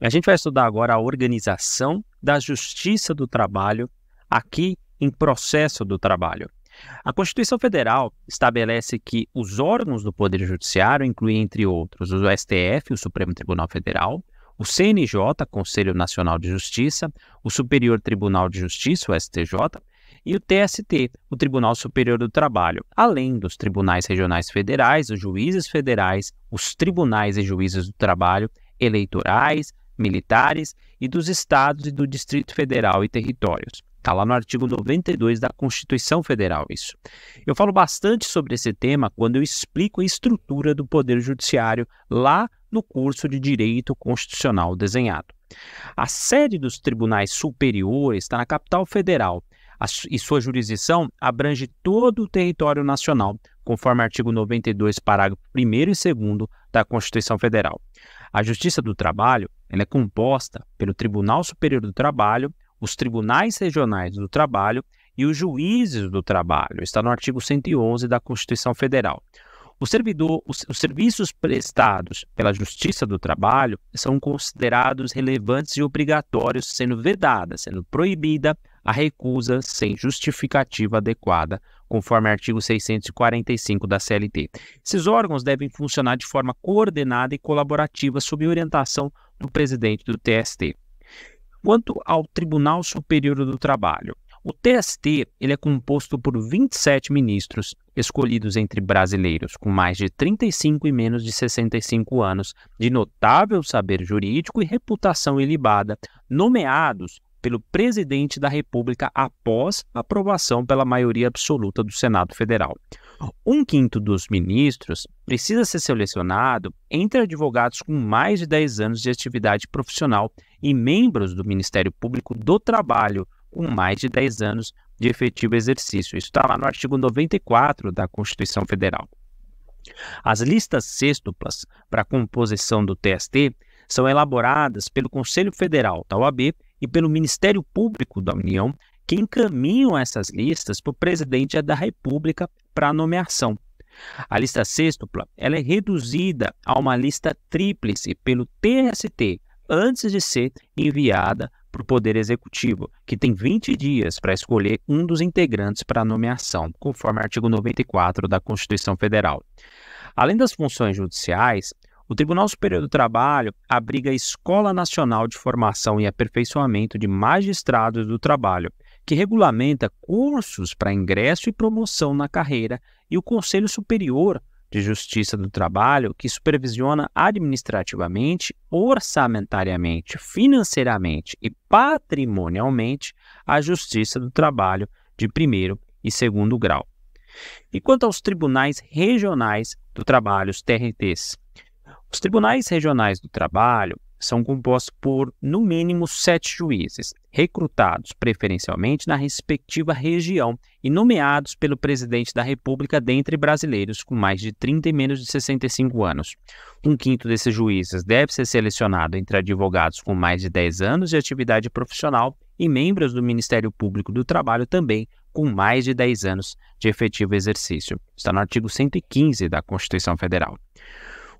A gente vai estudar agora a organização da justiça do trabalho aqui em processo do trabalho. A Constituição Federal estabelece que os órgãos do Poder Judiciário incluem, entre outros, o STF, o Supremo Tribunal Federal, o CNJ, Conselho Nacional de Justiça, o Superior Tribunal de Justiça, o STJ, e o TST, o Tribunal Superior do Trabalho, além dos tribunais regionais federais, os juízes federais, os tribunais e juízes do trabalho, eleitorais, militares e dos estados e do Distrito Federal e territórios. Está lá no artigo 92 da Constituição Federal isso. Eu falo bastante sobre esse tema quando eu explico a estrutura do Poder Judiciário lá no curso de Direito Constitucional desenhado. A sede dos tribunais superiores está na capital federal e sua jurisdição abrange todo o território nacional, conforme artigo 92, parágrafo 1 e 2 da Constituição Federal. A Justiça do Trabalho ela é composta pelo Tribunal Superior do Trabalho, os tribunais regionais do trabalho e os juízes do trabalho. Está no artigo 111 da Constituição Federal. O servidor, os, os, serviços prestados pela Justiça do Trabalho são considerados relevantes e obrigatórios, sendo vedada, sendo proibida a recusa sem justificativa adequada, conforme artigo 645 da CLT. Esses órgãos devem funcionar de forma coordenada e colaborativa sob orientação do presidente do TST. Quanto ao Tribunal Superior do Trabalho, o TST ele é composto por 27 ministros, escolhidos entre brasileiros com mais de 35 e menos de 65 anos, de notável saber jurídico e reputação ilibada, nomeados pelo presidente da República após aprovação pela maioria absoluta do Senado Federal. Um quinto dos ministros precisa ser selecionado entre advogados com mais de 10 anos de atividade profissional e membros do Ministério Público do Trabalho com mais de 10 anos de efetivo exercício. Isso está lá no artigo 94 da Constituição Federal. As listas sextuplas para composição do TST são elaboradas pelo Conselho Federal da OAB e pelo Ministério Público da União, que encaminham essas listas para o presidente da República para nomeação. A lista sextupla ela é reduzida a uma lista tríplice pelo TST antes de ser enviada para o Poder Executivo, que tem 20 dias para escolher um dos integrantes para a nomeação, conforme o artigo 94 da Constituição Federal. Além das funções judiciais, o Tribunal Superior do Trabalho abriga a Escola Nacional de Formação e Aperfeiçoamento de Magistrados do Trabalho, que regulamenta cursos para ingresso e promoção na carreira, e o Conselho Superior de Justiça do Trabalho, que supervisiona administrativamente, orçamentariamente, financeiramente e patrimonialmente a Justiça do Trabalho de primeiro e segundo grau. E quanto aos tribunais regionais do trabalho, os TRTs, os tribunais regionais do trabalho são compostos por, no mínimo, sete juízes, recrutados preferencialmente na respectiva região e nomeados pelo presidente da República dentre brasileiros com mais de 30 e menos de 65 anos. Um quinto desses juízes deve ser selecionado entre advogados com mais de 10 anos de atividade profissional e membros do Ministério Público do Trabalho também com mais de 10 anos de efetivo exercício. Está no artigo 115 da Constituição Federal.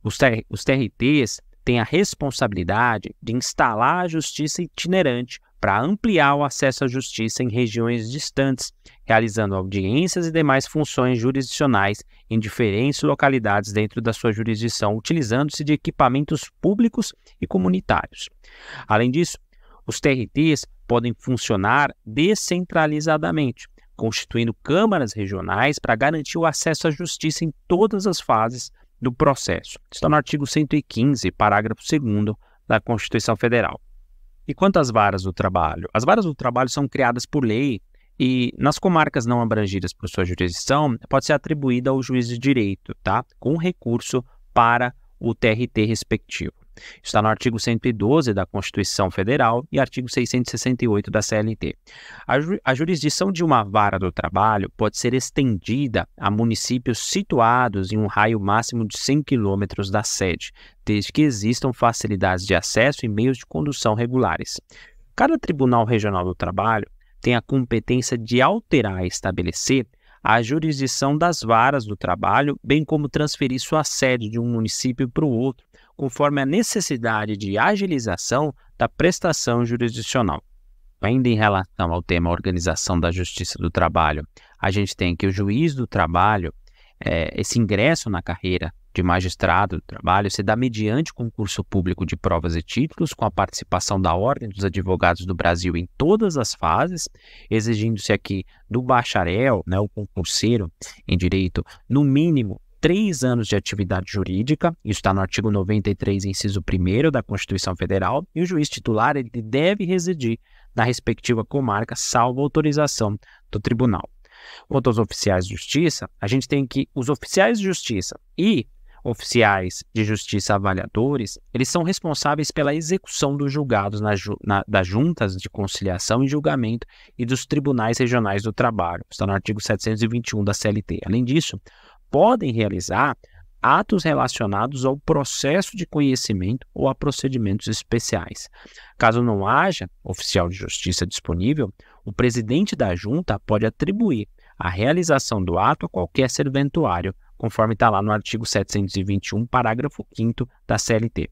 Os, os TRTs têm a responsabilidade de instalar a justiça itinerante para ampliar o acesso à justiça em regiões distantes, realizando audiências e demais funções jurisdicionais em diferentes localidades dentro da sua jurisdição, utilizando-se de equipamentos públicos e comunitários. Além disso, os TRTs podem funcionar descentralizadamente, constituindo câmaras regionais para garantir o acesso à justiça em todas as fases do processo. Está no artigo 115, parágrafo 2 da Constituição Federal. E quanto às varas do trabalho? As varas do trabalho são criadas por lei e nas comarcas não abrangidas por sua jurisdição, pode ser atribuída ao juiz de direito, tá? Com recurso para o TRT respectivo. Está no artigo 112 da Constituição Federal e artigo 668 da CLT. A, ju a jurisdição de uma vara do trabalho pode ser estendida a municípios situados em um raio máximo de 100 quilômetros da sede, desde que existam facilidades de acesso e meios de condução regulares. Cada Tribunal Regional do Trabalho tem a competência de alterar e estabelecer a jurisdição das varas do trabalho, bem como transferir sua sede de um município para o outro, conforme a necessidade de agilização da prestação jurisdicional. Ainda em relação ao tema organização da justiça do trabalho, a gente tem que o juiz do trabalho, é, esse ingresso na carreira de magistrado do trabalho se dá mediante concurso público de provas e títulos, com a participação da Ordem dos Advogados do Brasil em todas as fases, exigindo-se aqui do bacharel, né, o concurseiro em direito, no mínimo três anos de atividade jurídica, isso está no artigo 93, inciso 1 da Constituição Federal, e o juiz titular ele deve residir na respectiva comarca, salvo autorização do tribunal. Quanto aos oficiais de justiça, a gente tem que os oficiais de justiça e oficiais de justiça avaliadores, eles são responsáveis pela execução dos julgados na, na, das juntas de conciliação e julgamento e dos tribunais regionais do trabalho. Está no artigo 721 da CLT. Além disso, podem realizar atos relacionados ao processo de conhecimento ou a procedimentos especiais. Caso não haja oficial de justiça disponível, o presidente da junta pode atribuir a realização do ato a qualquer serventuário, conforme está lá no artigo 721, parágrafo 5 da CLT.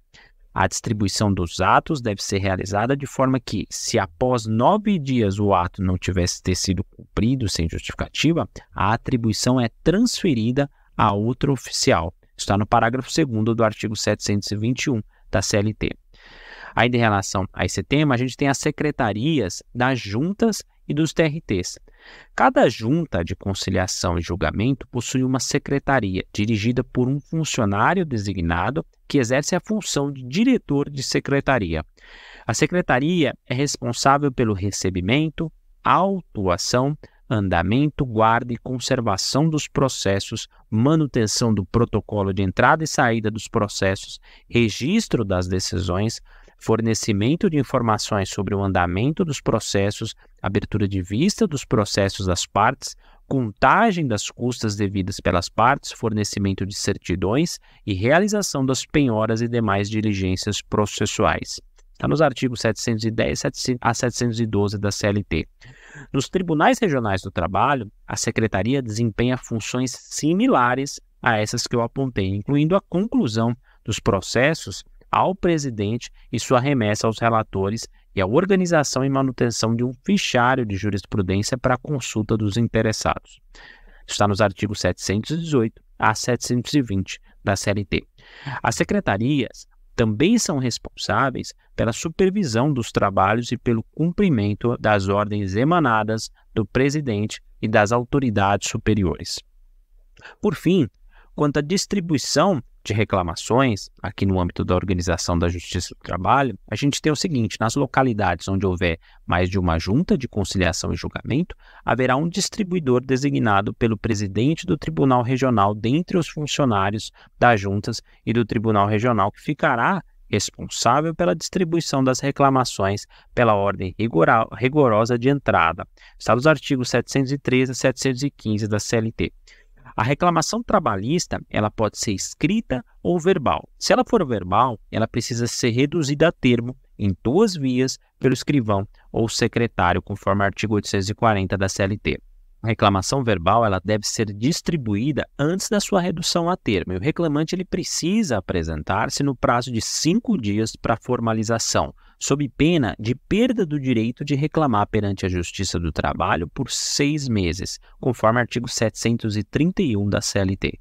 A distribuição dos atos deve ser realizada de forma que, se após nove dias o ato não tivesse ter sido cumprido sem justificativa, a atribuição é transferida a outro oficial. Está no parágrafo 2 do artigo 721 da CLT. Ainda em relação a esse tema, a gente tem as secretarias das juntas e dos TRTs. Cada junta de conciliação e julgamento possui uma secretaria dirigida por um funcionário designado que exerce a função de diretor de secretaria. A secretaria é responsável pelo recebimento, autuação, andamento, guarda e conservação dos processos, manutenção do protocolo de entrada e saída dos processos, registro das decisões, fornecimento de informações sobre o andamento dos processos, abertura de vista dos processos das partes, contagem das custas devidas pelas partes, fornecimento de certidões e realização das penhoras e demais diligências processuais. Está nos artigos 710 a 712 da CLT. Nos tribunais regionais do trabalho, a secretaria desempenha funções similares a essas que eu apontei, incluindo a conclusão dos processos ao presidente e sua remessa aos relatores e a organização e manutenção de um fichário de jurisprudência para consulta dos interessados. Está nos artigos 718 a 720 da CLT. As secretarias também são responsáveis pela supervisão dos trabalhos e pelo cumprimento das ordens emanadas do presidente e das autoridades superiores. Por fim, quanto à distribuição de reclamações, aqui no âmbito da organização da Justiça do Trabalho, a gente tem o seguinte: nas localidades onde houver mais de uma junta de conciliação e julgamento, haverá um distribuidor designado pelo presidente do Tribunal Regional dentre os funcionários das juntas e do Tribunal Regional, que ficará responsável pela distribuição das reclamações pela ordem rigorosa de entrada. Está nos artigos 713 a 715 da CLT. A reclamação trabalhista, ela pode ser escrita ou verbal. Se ela for verbal, ela precisa ser reduzida a termo em duas vias pelo escrivão ou secretário, conforme o artigo 840 da CLT. A reclamação verbal ela deve ser distribuída antes da sua redução a termo e o reclamante ele precisa apresentar-se no prazo de cinco dias para formalização, sob pena de perda do direito de reclamar perante a Justiça do Trabalho por seis meses, conforme artigo 731 da CLT.